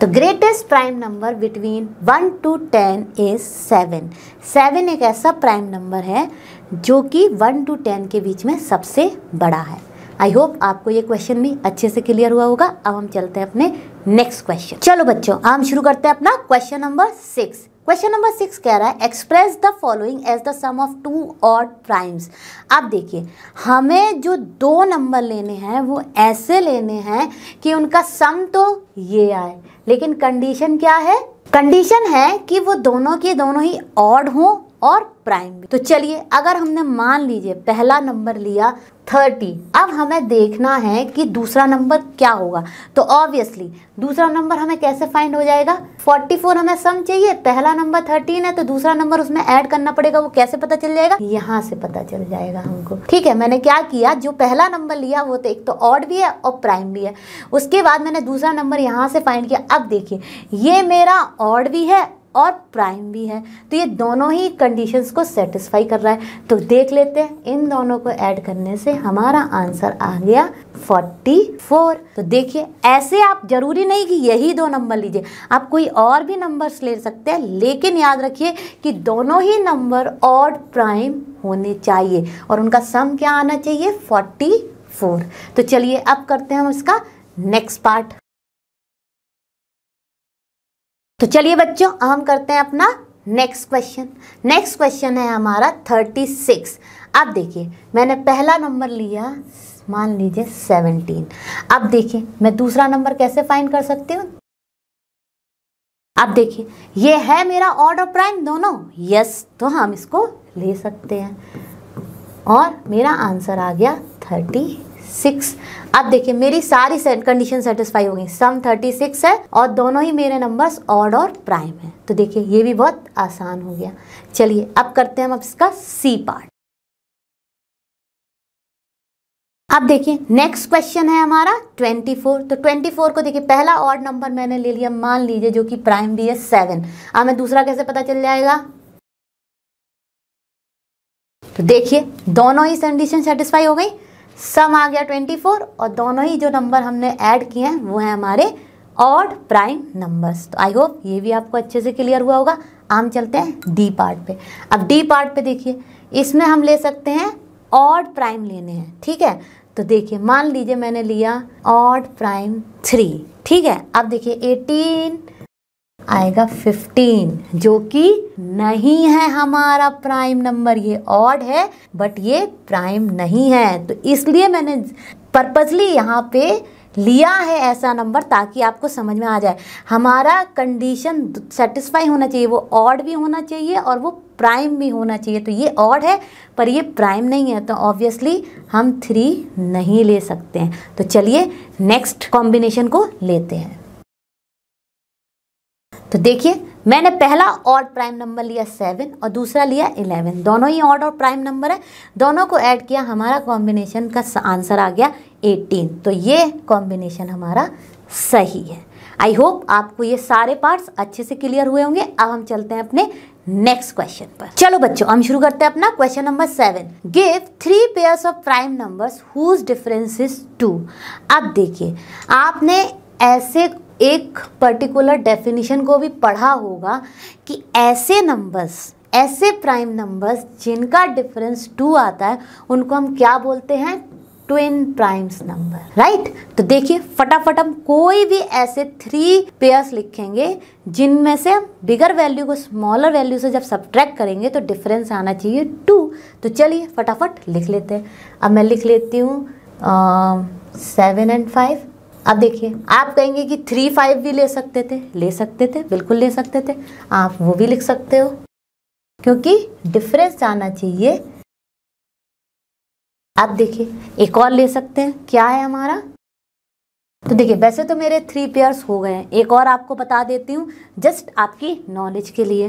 तो greatest prime number between one to ten is seven seven एक ऐसा प्राइम नंबर है जो कि वन टू टेन के बीच में सबसे बड़ा है आई होप आपको ये क्वेश्चन भी अच्छे से क्लियर हुआ होगा अब हम चलते हैं अपने नेक्स्ट क्वेश्चन चलो बच्चों हम शुरू करते हैं अपना question number six question number six कह रहा है express the following as the sum of two odd primes अब देखिए हमें जो दो नंबर लेने हैं वो ऐसे लेने हैं कि उनका सम तो ये आए लेकिन कंडीशन क्या है कंडीशन है कि वो दोनों के दोनों ही ऑड हों और प्राइम भी तो चलिए अगर हमने मान लीजिए पहला नंबर लिया थर्टी अब हमें देखना है कि दूसरा नंबर क्या होगा तो ऑब्वियसली दूसरा नंबर हमें कैसे फाइंड हो जाएगा फोर्टी फोर हमें सम चाहिए पहला नंबर थर्टीन है तो दूसरा नंबर उसमें ऐड करना पड़ेगा वो कैसे पता चल जाएगा यहाँ से पता चल जाएगा हमको ठीक है मैंने क्या किया जो पहला नंबर लिया वो तो एक तो ऑड भी है और प्राइम भी है उसके बाद मैंने दूसरा नंबर यहाँ से फाइंड किया अब देखिए ये मेरा ऑड भी है और प्राइम भी है तो ये दोनों ही कंडीशंस को सेटिस्फाई कर रहा है तो देख लेते हैं इन दोनों को ऐड करने से हमारा आंसर आ गया 44 तो देखिए ऐसे आप जरूरी नहीं कि यही दो नंबर लीजिए आप कोई और भी नंबर्स ले सकते हैं लेकिन याद रखिए कि दोनों ही नंबर ऑड प्राइम होने चाहिए और उनका सम क्या आना चाहिए 44 तो चलिए अब करते हैं हम इसका नेक्स्ट पार्ट तो चलिए बच्चों हम करते हैं अपना नेक्स्ट क्वेश्चन नेक्स्ट क्वेश्चन है हमारा थर्टी सिक्स अब देखिए मैंने पहला नंबर लिया मान लीजिए सेवनटीन अब देखिए मैं दूसरा नंबर कैसे फाइंड कर सकती हूँ अब देखिए ये है मेरा ऑर्डर प्राइम दोनों यस तो हम इसको ले सकते हैं और मेरा आंसर आ गया थर्टी सिक्स अब देखिए मेरी सारी कंडीशन सेटिस्फाई हो गई सम थर्टी सिक्स है और दोनों ही मेरे नंबर्स ऑड और प्राइम है तो देखिए ये भी बहुत आसान हो गया चलिए अब करते हैं हम अब इसका सी पार्ट अब देखिए नेक्स्ट क्वेश्चन है हमारा 24 तो 24 को देखिए पहला ऑड नंबर मैंने ले लिया मान लीजिए जो कि प्राइम भी है सेवन अब मैं दूसरा कैसे पता चल जाएगा तो देखिए दोनों ही कंडीशन सेटिस्फाई हो गई सम आ गया 24 और दोनों ही जो नंबर हमने ऐड किए हैं वो हैं हमारे ऑड प्राइम नंबर्स तो आई होप ये भी आपको अच्छे से क्लियर हुआ होगा हम चलते हैं डी पार्ट पे अब डी पार्ट पे देखिए इसमें हम ले सकते हैं ऑड प्राइम लेने हैं ठीक है तो देखिए मान लीजिए मैंने लिया ऑड प्राइम थ्री ठीक है अब देखिए एटीन आएगा 15 जो कि नहीं है हमारा प्राइम नंबर ये ऑड है बट ये प्राइम नहीं है तो इसलिए मैंने पर्पजली यहाँ पे लिया है ऐसा नंबर ताकि आपको समझ में आ जाए हमारा कंडीशन सेटिस्फाई होना चाहिए वो ऑड भी होना चाहिए और वो प्राइम भी होना चाहिए तो ये ऑड है पर ये प्राइम नहीं है तो ऑब्वियसली हम थ्री नहीं ले सकते हैं तो चलिए नेक्स्ट कॉम्बिनेशन को लेते हैं तो देखिए मैंने पहला और प्राइम नंबर लिया सेवन और दूसरा लिया इलेवन दोनों ही ऑड और प्राइम नंबर है दोनों को ऐड किया हमारा कॉम्बिनेशन का आंसर आ गया एटीन तो ये कॉम्बिनेशन हमारा सही है आई होप आपको ये सारे पार्ट्स अच्छे से क्लियर हुए होंगे अब हम चलते हैं अपने नेक्स्ट क्वेश्चन पर चलो बच्चों हम शुरू करते हैं अपना question number seven give three pairs of prime numbers whose difference is two अब देखिए आपने ऐसे एक पर्टिकुलर डेफिनेशन को भी पढ़ा होगा कि ऐसे नंबर्स ऐसे प्राइम नंबर्स जिनका डिफरेंस टू आता है उनको हम क्या बोलते हैं ट्विन प्राइम्स नंबर राइट तो देखिए फटाफट हम कोई भी ऐसे थ्री पेयर्स लिखेंगे जिनमें से हम बिगर वैल्यू को स्मॉलर वैल्यू से जब सब्ट्रैक्ट करेंगे तो डिफरेंस आना चाहिए टू तो चलिए फटाफट लिख लेते हैं अब मैं लिख लेती हूँ सेवन एंड फाइव अब देखिए आप कहेंगे कि थ्री फाइव भी ले सकते थे ले सकते थे बिल्कुल ले सकते थे आप वो भी लिख सकते हो क्योंकि डिफरेंस जाना चाहिए आप देखिए एक और ले सकते हैं क्या है हमारा तो देखिए वैसे तो मेरे थ्री पेयर्स हो गए हैं एक और आपको बता देती हूँ जस्ट आपकी नॉलेज के लिए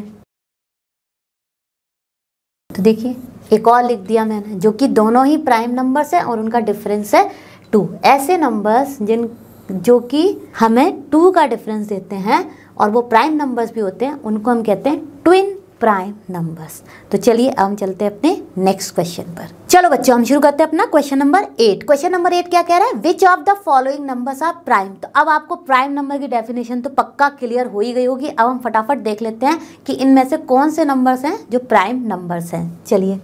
तो देखिए एक और लिख दिया मैंने जो कि दोनों ही प्राइम नंबर्स हैं और उनका डिफरेंस है टू ऐसे नंबर्स जिन जो कि हमें टू का डिफरेंस देते हैं और वो प्राइम नंबर्स भी होते हैं उनको हम कहते हैं ट्विन प्राइम नंबर्स तो चलिए अब हम चलते हैं अपने नेक्स्ट क्वेश्चन पर चलो बच्चों हम शुरू करते हैं अपना question number eight question number eight क्या कह रहा है which of the following numbers are prime तो अब आपको प्राइम नंबर की डेफिनेशन तो पक्का क्लियर हो ही गई होगी अब हम फटाफट देख लेते हैं कि इनमें से कौन से नंबर्स हैं जो प्राइम नंबर्स हैं चलिए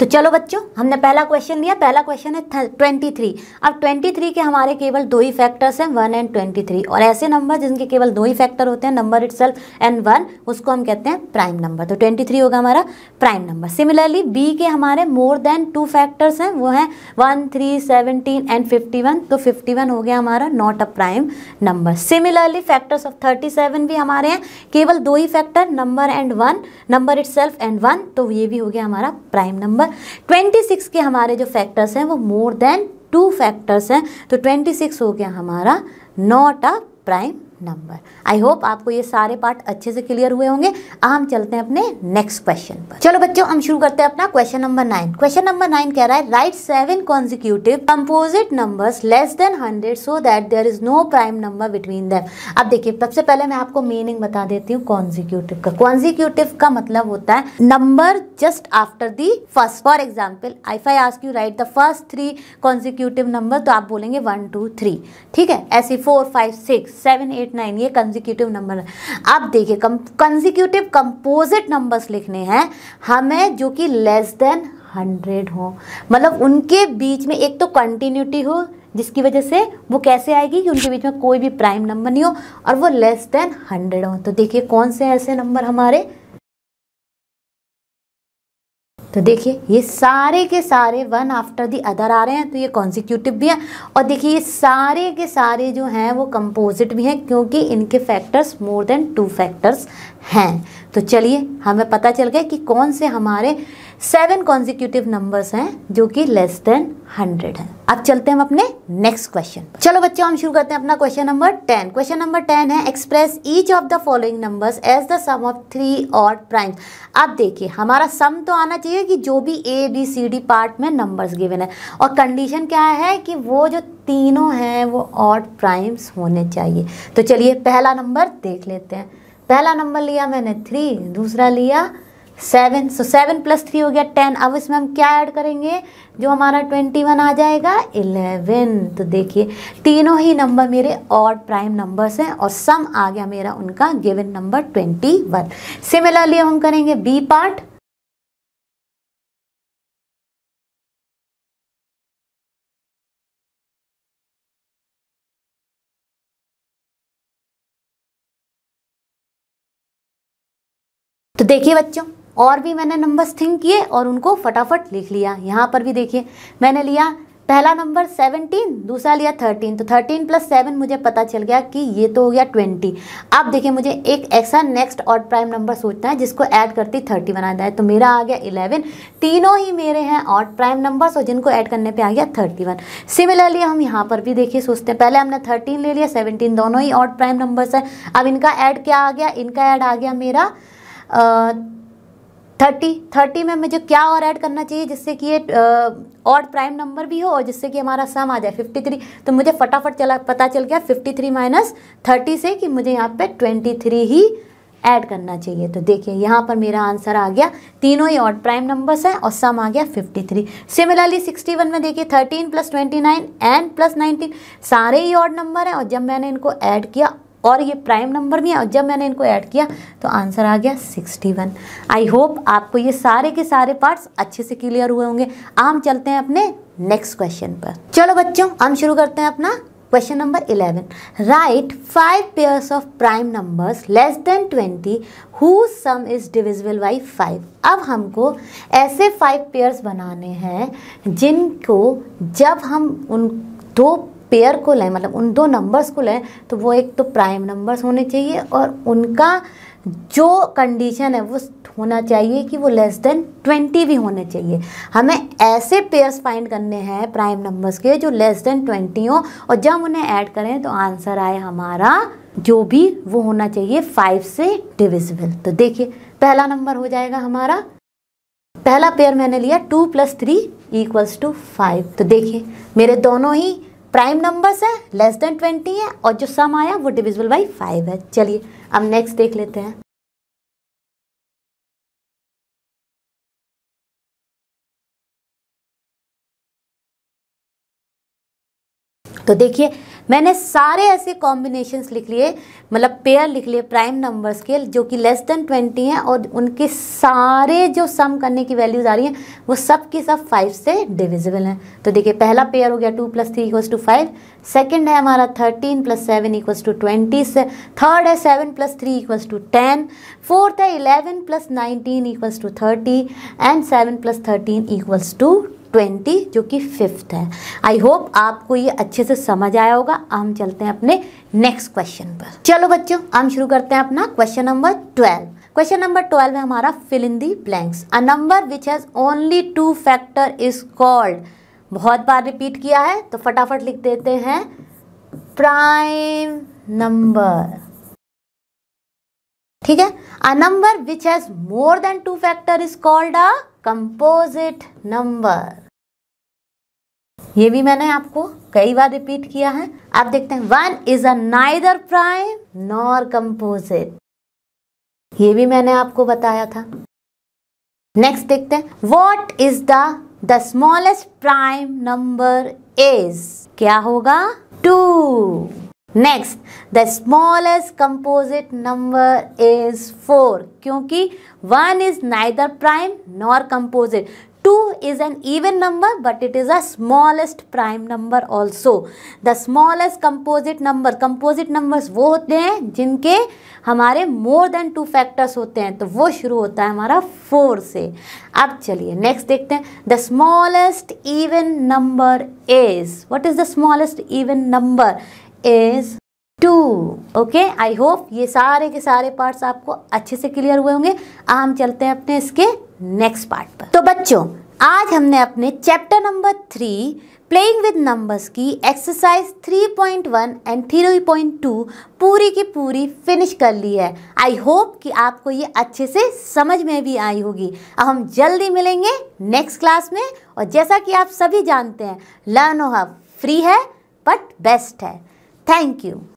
तो चलो बच्चों हमने पहला क्वेश्चन दिया पहला क्वेश्चन है ट्वेंटी थ्री अब ट्वेंटी थ्री के हमारे केवल दो ही फैक्टर्स हैं वन एंड ट्वेंटी थ्री और ऐसे नंबर जिनके केवल दो ही फैक्टर होते हैं नंबर इट एंड वन उसको हम कहते हैं प्राइम नंबर तो ट्वेंटी थ्री होगा हमारा प्राइम नंबर सिमिलरली बी के हमारे मोर देन टू फैक्टर्स हैं वो हैं one three seventeen and fifty one तो फिफ्टी वन हो गया हमारा not a prime number similarly factors of thirty seven भी हमारे हैं केवल दो ही factor number and one number it and one तो ये भी हो गया हमारा प्राइम नंबर है 26 के हमारे जो फैक्टर्स हैं वो मोर देन टू फैक्टर्स हैं तो 26 हो गया हमारा not a prime number I hope आपको ये सारे पार्ट अच्छे से क्लियर हुए होंगे अब हम चलते हैं अपने नेक्स्ट क्वेश्चन पर चलो बच्चों हम शुरू करते हैं अपना question number nine question number nine कह रहा है write seven consecutive composite number less than hundred so that there is no prime number between them अब देखिए सबसे पहले मैं आपको मीनिंग बता देती हूँ कॉन्जिक्यूटिव का कॉन्जिक्यूटिव का मतलब होता है number just after the first for example if I ask you write the first three consecutive number तो आप बोलेंगे वन टू थ्री ठीक है ऐसे four five six seven eight eight nine ये कंजिक्यूटिव नंबर अब देखिए कंजिक्यूटिव कंपोजिट नंबर्स लिखने हैं हमें जो कि लेस देन हंड्रेड हो मतलब उनके बीच में एक तो कंटिन्यूटी हो जिसकी वजह से वो कैसे आएगी कि उनके बीच में कोई भी प्राइम नंबर नहीं हो और वो लेस देन हंड्रेड हो तो देखिए कौन से ऐसे नंबर हमारे तो देखिए ये सारे के सारे वन आफ्टर दी अदर आ रहे हैं तो ये कॉन्जिक्यूटिव भी हैं और देखिए ये सारे के सारे जो हैं वो कंपोजिट भी हैं क्योंकि इनके factors more than two factors हैं तो चलिए हमें पता चल गया कि कौन से हमारे सेवन कॉन्जिक्यूटिव नंबर्स हैं जो कि लेस देन हंड्रेड हैं अब चलते हैं हम अपने नेक्स्ट क्वेश्चन चलो बच्चों हम शुरू करते हैं अपना question number ten question number ten है express each of the following numbers as the sum of three odd prime अब देखिए हमारा सम तो आना चाहिए कि जो भी A B C D part में नंबर्स गिवन है और कंडीशन क्या है कि वो जो तीनों हैं वो ऑड प्राइम्स होने चाहिए तो चलिए पहला नंबर देख लेते हैं पहला नंबर लिया मैंने थ्री दूसरा लिया seven so seven plus three हो गया टेन अब इसमें हम क्या ऐड करेंगे जो हमारा ट्वेंटी वन आ जाएगा इलेवन तो देखिए तीनों ही नंबर मेरे और प्राइम नंबर्स हैं और सम आ गया मेरा उनका given number twenty one similarly हम करेंगे बी पार्ट तो देखिए बच्चों और भी मैंने नंबर्स थिंक किए और उनको फटाफट लिख लिया यहाँ पर भी देखिए मैंने लिया पहला नंबर सेवनटीन दूसरा लिया थर्टीन तो थर्टीन प्लस सेवन मुझे पता चल गया कि ये तो हो गया ट्वेंटी अब देखिए मुझे एक ऐसा नेक्स्ट और प्राइम नंबर सोचना है जिसको ऐड करती थर्टी बना जाए तो मेरा आ गया इलेवन तीनों ही मेरे हैं और प्राइम नंबर्स और जिनको ऐड करने पे आ गया थर्टी वन सिमिलरली हम यहाँ पर भी देखिए सोचते हैं पहले हमने थर्टीन ले लिया सेवनटीन दोनों ही और प्राइम नंबर्स हैं अब इनका ऐड क्या आ गया इनका ऐड आ गया मेरा थर्टी थर्टी में मुझे क्या और ऐड करना चाहिए जिससे कि ये और प्राइम नंबर भी हो और जिससे कि हमारा सम आ जाए फिफ्टी थ्री तो मुझे फटाफट चला पता चल गया फिफ्टी थ्री माइनस थर्टी से कि मुझे यहाँ पे ट्वेंटी थ्री ही ऐड करना चाहिए तो देखिए यहाँ पर मेरा आंसर आ गया तीनों ही ऑड प्राइम नंबर्स हैं और सम आ गया 53 सिमिलरली 61 में देखिए 13 plus twenty and plus nineteen सारे ही ऑड नंबर हैं और जब मैंने इनको ऐड किया और ये प्राइम नंबर भी है जब मैंने इनको ऐड किया तो आंसर आ गया 61 आई होप आपको ये सारे के सारे पार्ट्स अच्छे से क्लियर हुए होंगे हम चलते हैं अपने नेक्स्ट क्वेश्चन पर चलो बच्चों हम शुरू करते हैं अपना question number 11 write five pairs of prime numbers less than 20 whose sum is divisible by five अब हमको ऐसे फाइव पेयर्स बनाने हैं जिनको जब हम उन दो पेयर को लें मतलब उन दो नंबर्स को लें तो वो एक तो प्राइम नंबर्स होने चाहिए और उनका जो कंडीशन है वो होना चाहिए कि वो लेस देन ट्वेंटी भी होने चाहिए हमें ऐसे पेयर्स फाइंड करने हैं प्राइम नंबर्स के जो लेस देन ट्वेंटी हो और जब उन्हें ऐड करें तो आंसर आए हमारा जो भी वो होना चाहिए फाइव से डिविजिबल तो देखिए पहला नंबर हो जाएगा हमारा पहला पेयर मैंने लिया two plus three equals to five तो देखिए मेरे दोनों ही प्राइम नंबर्स है लेस देन ट्वेंटी है और जो सम आया वो डिविजिबल बाई फाइव है चलिए अब नेक्स्ट देख लेते हैं तो देखिए मैंने सारे ऐसे कॉम्बिनेशंस लिख लिए मतलब पेयर लिख लिए प्राइम नंबर्स के जो कि लेस देन ट्वेंटी हैं और उनके सारे जो सम करने की वैल्यूज आ रही हैं वो सब के सब फाइव से डिविजिबल हैं तो देखिए पहला पेयर हो गया two plus three equals to five second है हमारा thirteen plus seven equals to twenty third है seven plus three equals to ten fourth है eleven plus nineteen equals to thirty and seven plus thirteen equals to twenty जो कि fifth है आई hope आपको ये अच्छे से समझ आया होगा हम चलते हैं अपने नेक्स्ट क्वेश्चन पर चलो बच्चों हम शुरू करते हैं अपना question number twelve question number twelve है हमारा fill in the blanks a number which has only two factor is called बहुत बार रिपीट किया है तो फटाफट लिख देते हैं प्राइम नंबर ठीक है a number which has more than two factor is called a composite number ये भी मैंने आपको कई बार रिपीट किया है आप देखते हैं one is a neither prime nor composite ये भी मैंने आपको बताया था नेक्स्ट देखते हैं what is the the smallest prime number is क्या होगा two next the smallest composite number is four क्योंकि one is neither prime nor composite two is an even number but it is a smallest prime number also the smallest composite number composite numbers वो होते हैं जिनके हमारे मोर than two factors होते हैं तो वो शुरू होता है हमारा फोर से अब चलिए नेक्स्ट देखते हैं the smallest even number is what is the smallest even number is two okay I hope ये सारे के सारे पार्ट्स आपको अच्छे से क्लियर हुए होंगे हम चलते हैं अपने इसके नेक्स्ट पार्ट पर तो बच्चों आज हमने अपने chapter number three playing with numbers की एक्सरसाइज 3.1 एंड 3.2 पूरी की पूरी फिनिश कर ली है आई होप कि आपको ये अच्छे से समझ में भी आई होगी अब हम जल्दी मिलेंगे नेक्स्ट क्लास में और जैसा कि आप सभी जानते हैं लर्न हब फ्री है बट बेस्ट है Thank you.